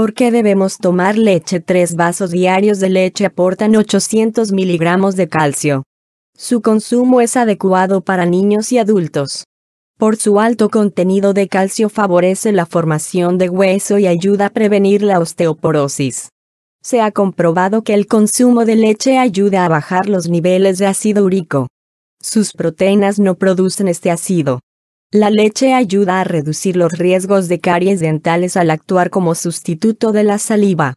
¿Por qué debemos tomar leche? Tres vasos diarios de leche aportan 800 miligramos de calcio. Su consumo es adecuado para niños y adultos. Por su alto contenido de calcio favorece la formación de hueso y ayuda a prevenir la osteoporosis. Se ha comprobado que el consumo de leche ayuda a bajar los niveles de ácido úrico. Sus proteínas no producen este ácido. La leche ayuda a reducir los riesgos de caries dentales al actuar como sustituto de la saliva.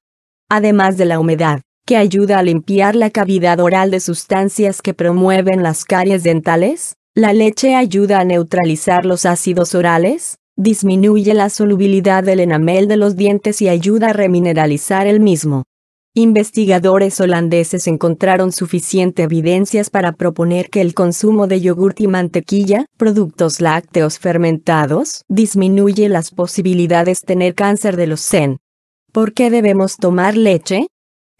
Además de la humedad, que ayuda a limpiar la cavidad oral de sustancias que promueven las caries dentales, la leche ayuda a neutralizar los ácidos orales, disminuye la solubilidad del enamel de los dientes y ayuda a remineralizar el mismo. Investigadores holandeses encontraron suficiente evidencias para proponer que el consumo de yogurt y mantequilla, productos lácteos fermentados, disminuye las posibilidades de tener cáncer de los sen. ¿Por qué debemos tomar leche?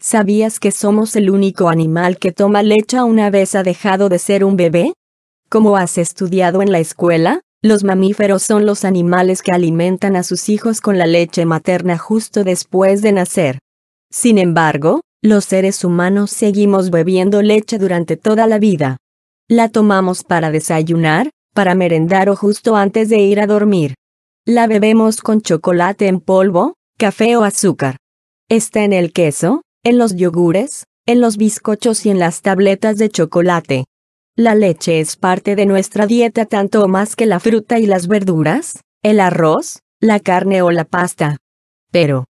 ¿Sabías que somos el único animal que toma leche una vez ha dejado de ser un bebé? Como has estudiado en la escuela, los mamíferos son los animales que alimentan a sus hijos con la leche materna justo después de nacer. Sin embargo, los seres humanos seguimos bebiendo leche durante toda la vida. La tomamos para desayunar, para merendar o justo antes de ir a dormir. La bebemos con chocolate en polvo, café o azúcar. Está en el queso, en los yogures, en los bizcochos y en las tabletas de chocolate. La leche es parte de nuestra dieta tanto o más que la fruta y las verduras, el arroz, la carne o la pasta. Pero,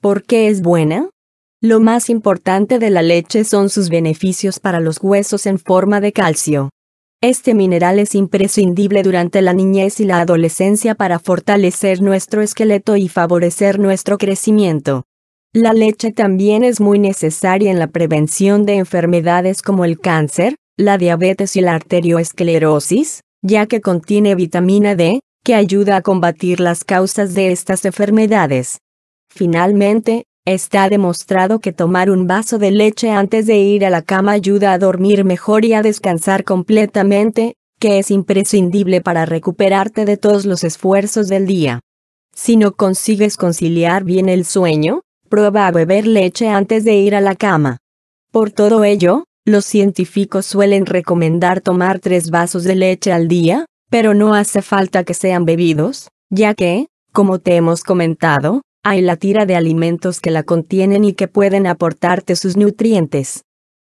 ¿por qué es buena? Lo más importante de la leche son sus beneficios para los huesos en forma de calcio. Este mineral es imprescindible durante la niñez y la adolescencia para fortalecer nuestro esqueleto y favorecer nuestro crecimiento. La leche también es muy necesaria en la prevención de enfermedades como el cáncer, la diabetes y la arteriosclerosis, ya que contiene vitamina D, que ayuda a combatir las causas de estas enfermedades. Finalmente, Está demostrado que tomar un vaso de leche antes de ir a la cama ayuda a dormir mejor y a descansar completamente, que es imprescindible para recuperarte de todos los esfuerzos del día. Si no consigues conciliar bien el sueño, prueba a beber leche antes de ir a la cama. Por todo ello, los científicos suelen recomendar tomar tres vasos de leche al día, pero no hace falta que sean bebidos, ya que, como te hemos comentado, hay la tira de alimentos que la contienen y que pueden aportarte sus nutrientes.